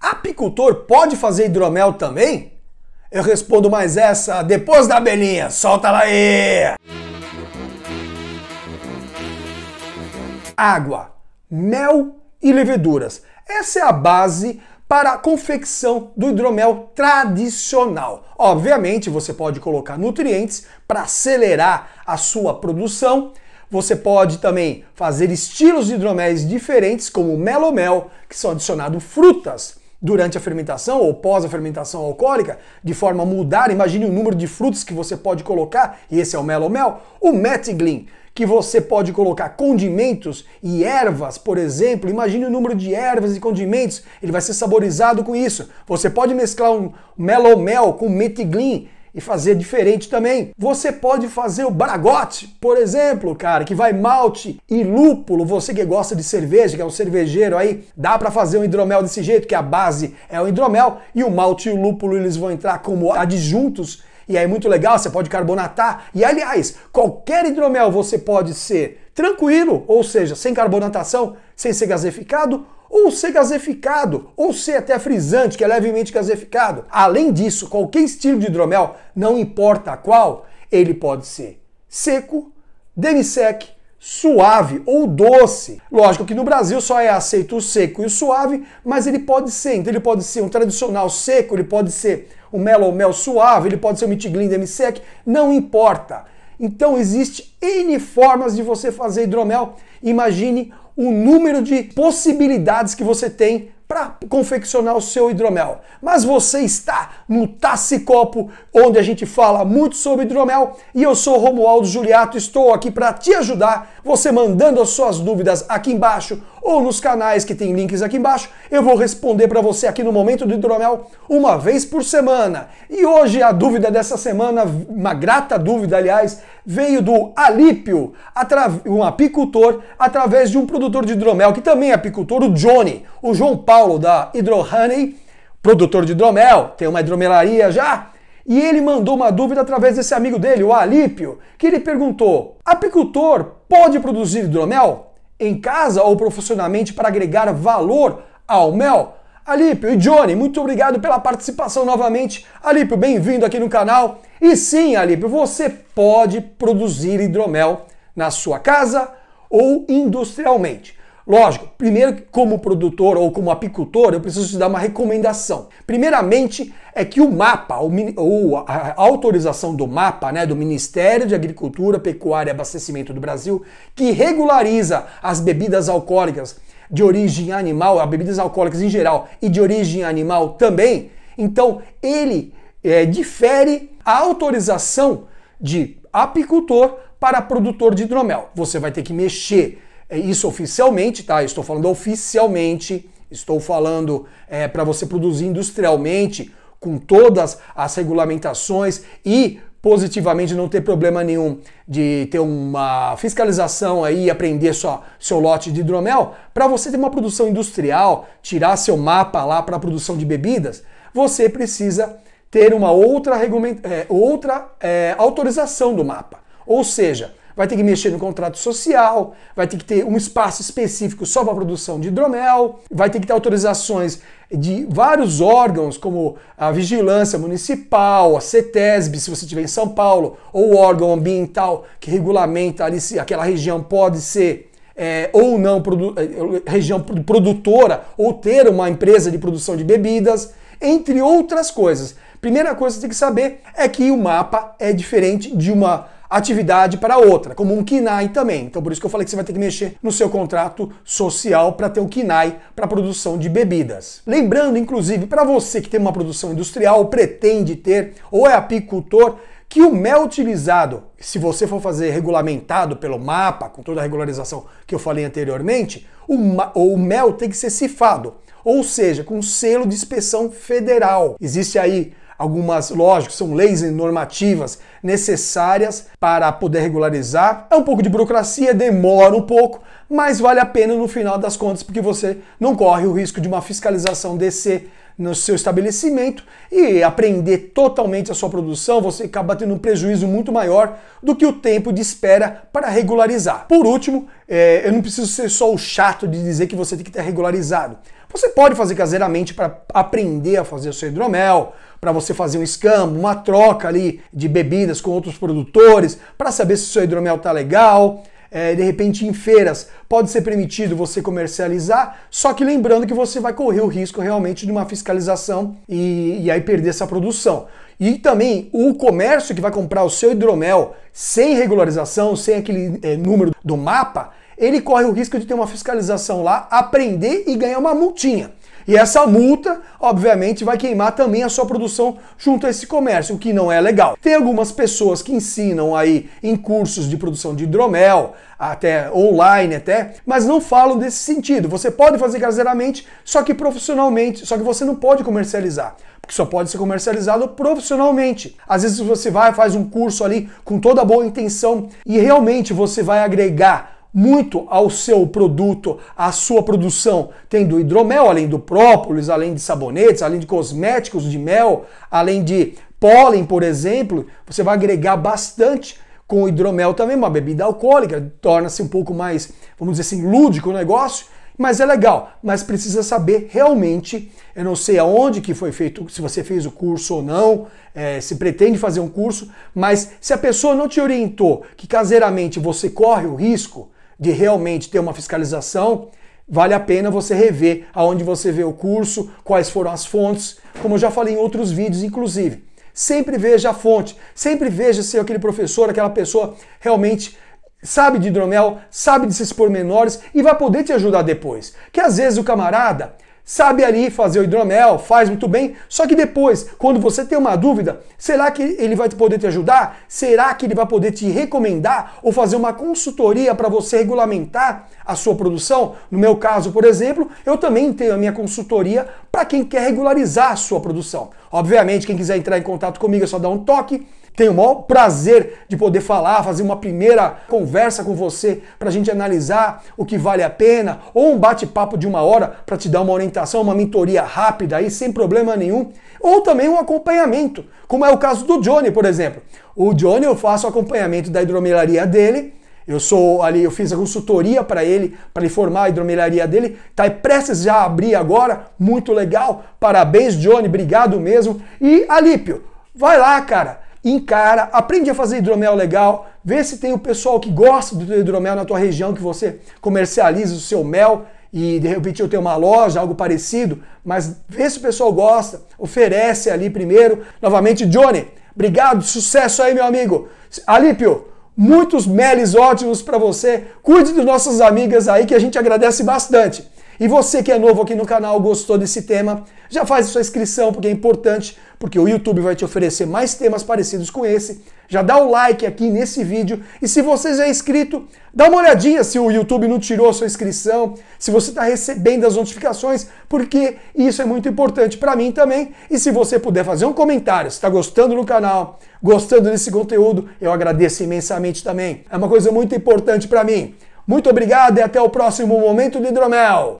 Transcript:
apicultor pode fazer hidromel também? Eu respondo mais essa depois da abelhinha. Solta lá aí! Água, mel e leveduras. Essa é a base para a confecção do hidromel tradicional. Obviamente, você pode colocar nutrientes para acelerar a sua produção. Você pode também fazer estilos de hidroméis diferentes, como o melomel, que são adicionados frutas durante a fermentação ou pós a fermentação alcoólica, de forma a mudar, imagine o número de frutos que você pode colocar, e esse é o Melo Mel, o metiglin, que você pode colocar condimentos e ervas, por exemplo, imagine o número de ervas e condimentos, ele vai ser saborizado com isso. Você pode mesclar um Melo Mel com metiglin, e fazer diferente também. Você pode fazer o bragote, por exemplo, cara, que vai malte e lúpulo. Você que gosta de cerveja, que é um cervejeiro aí, dá para fazer um hidromel desse jeito, que a base é o hidromel e o malte e o lúpulo eles vão entrar como adjuntos. E aí é muito legal, você pode carbonatar. E aliás, qualquer hidromel você pode ser tranquilo, ou seja, sem carbonatação, sem ser gaseificado ou ser gaseificado, ou ser até frisante, que é levemente gaseificado. Além disso, qualquer estilo de hidromel, não importa qual, ele pode ser seco, demi-sec, suave ou doce. Lógico que no Brasil só é aceito o seco e o suave, mas ele pode ser, então ele pode ser um tradicional seco, ele pode ser um ou mel suave, ele pode ser um mitiglin demi-sec, não importa. Então existe N formas de você fazer hidromel. Imagine o número de possibilidades que você tem para confeccionar o seu hidromel. Mas você está no Tassicopo, onde a gente fala muito sobre hidromel, e eu sou Romualdo Juliato, estou aqui para te ajudar. Você mandando as suas dúvidas aqui embaixo ou nos canais que tem links aqui embaixo, eu vou responder para você aqui no momento do hidromel uma vez por semana. E hoje a dúvida dessa semana, uma grata dúvida, aliás, veio do Alípio, um apicultor, através de um produtor de hidromel que também é apicultor, o Johnny, o João Paulo Paulo, da Hidrohoney, produtor de hidromel, tem uma hidromelaria já, e ele mandou uma dúvida através desse amigo dele, o Alípio, que ele perguntou: apicultor pode produzir hidromel em casa ou profissionalmente para agregar valor ao mel? Alípio e Johnny, muito obrigado pela participação novamente. Alípio, bem-vindo aqui no canal. E sim, Alípio, você pode produzir hidromel na sua casa ou industrialmente. Lógico, primeiro, como produtor ou como apicultor, eu preciso te dar uma recomendação. Primeiramente, é que o mapa, ou a autorização do mapa, né, do Ministério de Agricultura, Pecuária e Abastecimento do Brasil, que regulariza as bebidas alcoólicas de origem animal, as bebidas alcoólicas em geral e de origem animal também, então ele é, difere a autorização de apicultor para produtor de hidromel. Você vai ter que mexer é isso oficialmente, tá? Estou falando oficialmente, estou falando é, para você produzir industrialmente, com todas as regulamentações e positivamente não ter problema nenhum de ter uma fiscalização aí e aprender só seu lote de hidromel, para você ter uma produção industrial, tirar seu mapa lá para a produção de bebidas, você precisa ter uma outra, é, outra é, autorização do mapa. Ou seja, vai ter que mexer no contrato social, vai ter que ter um espaço específico só para a produção de hidromel, vai ter que ter autorizações de vários órgãos, como a Vigilância Municipal, a CETESB, se você estiver em São Paulo, ou o órgão ambiental que regulamenta ali se aquela região pode ser é, ou não produ é, região produtora ou ter uma empresa de produção de bebidas, entre outras coisas. Primeira coisa que você tem que saber é que o mapa é diferente de uma atividade para outra, como um KINAI também. Então por isso que eu falei que você vai ter que mexer no seu contrato social para ter o KINAI para produção de bebidas. Lembrando, inclusive, para você que tem uma produção industrial, ou pretende ter, ou é apicultor, que o mel utilizado, se você for fazer regulamentado pelo mapa, com toda a regularização que eu falei anteriormente, o, o mel tem que ser cifado, ou seja, com selo de inspeção federal. Existe aí algumas, lógico, são leis e normativas necessárias para poder regularizar. É um pouco de burocracia, demora um pouco, mas vale a pena no final das contas, porque você não corre o risco de uma fiscalização descer no seu estabelecimento e aprender totalmente a sua produção, você acaba tendo um prejuízo muito maior do que o tempo de espera para regularizar. Por último, é, eu não preciso ser só o chato de dizer que você tem que ter regularizado. Você pode fazer caseiramente para aprender a fazer o seu hidromel, para você fazer um escambo, uma troca ali de bebidas com outros produtores, para saber se seu hidromel está legal. É, de repente em feiras pode ser permitido você comercializar, só que lembrando que você vai correr o risco realmente de uma fiscalização e, e aí perder essa produção. E também o comércio que vai comprar o seu hidromel sem regularização, sem aquele é, número do mapa, ele corre o risco de ter uma fiscalização lá, aprender e ganhar uma multinha. E essa multa, obviamente, vai queimar também a sua produção junto a esse comércio, o que não é legal. Tem algumas pessoas que ensinam aí em cursos de produção de hidromel, até online até, mas não falam desse sentido. Você pode fazer caseiramente, só que profissionalmente, só que você não pode comercializar que só pode ser comercializado profissionalmente. Às vezes você vai, faz um curso ali com toda a boa intenção e realmente você vai agregar muito ao seu produto, à sua produção, tendo hidromel, além do própolis, além de sabonetes, além de cosméticos de mel, além de pólen, por exemplo, você vai agregar bastante com o hidromel também, uma bebida alcoólica, torna-se um pouco mais, vamos dizer assim, lúdico o negócio, mas é legal, mas precisa saber realmente, eu não sei aonde que foi feito, se você fez o curso ou não, é, se pretende fazer um curso, mas se a pessoa não te orientou que caseiramente você corre o risco, de realmente ter uma fiscalização, vale a pena você rever aonde você vê o curso, quais foram as fontes, como eu já falei em outros vídeos, inclusive. Sempre veja a fonte, sempre veja se aquele professor, aquela pessoa realmente sabe de hidromel, sabe desses pormenores e vai poder te ajudar depois. Que às vezes o camarada sabe ali fazer o hidromel, faz muito bem, só que depois, quando você tem uma dúvida, será que ele vai poder te ajudar? Será que ele vai poder te recomendar ou fazer uma consultoria para você regulamentar a sua produção? No meu caso, por exemplo, eu também tenho a minha consultoria para quem quer regularizar a sua produção. Obviamente, quem quiser entrar em contato comigo é só dar um toque. Tenho o maior prazer de poder falar, fazer uma primeira conversa com você para a gente analisar o que vale a pena, ou um bate-papo de uma hora para te dar uma orientação, uma mentoria rápida aí, sem problema nenhum, ou também um acompanhamento, como é o caso do Johnny, por exemplo. O Johnny, eu faço acompanhamento da hidromelaria dele. Eu sou ali, eu fiz a consultoria para ele, para ele formar a hidromelaria dele. Tá prestes já abrir agora, muito legal. Parabéns, Johnny, obrigado mesmo. E Alípio, vai lá, cara encara, aprende a fazer hidromel legal, vê se tem o pessoal que gosta do hidromel na tua região, que você comercializa o seu mel e de repente eu tenho uma loja, algo parecido, mas vê se o pessoal gosta, oferece ali primeiro. Novamente, Johnny, obrigado, sucesso aí, meu amigo. Alípio, muitos meles ótimos para você. Cuide das nossas amigas aí que a gente agradece bastante. E você que é novo aqui no canal, gostou desse tema, já faz a sua inscrição, porque é importante, porque o YouTube vai te oferecer mais temas parecidos com esse. Já dá o like aqui nesse vídeo. E se você já é inscrito, dá uma olhadinha se o YouTube não tirou a sua inscrição, se você está recebendo as notificações, porque isso é muito importante para mim também. E se você puder fazer um comentário, se está gostando do canal, gostando desse conteúdo, eu agradeço imensamente também. É uma coisa muito importante para mim. Muito obrigado e até o próximo Momento de Hidromel!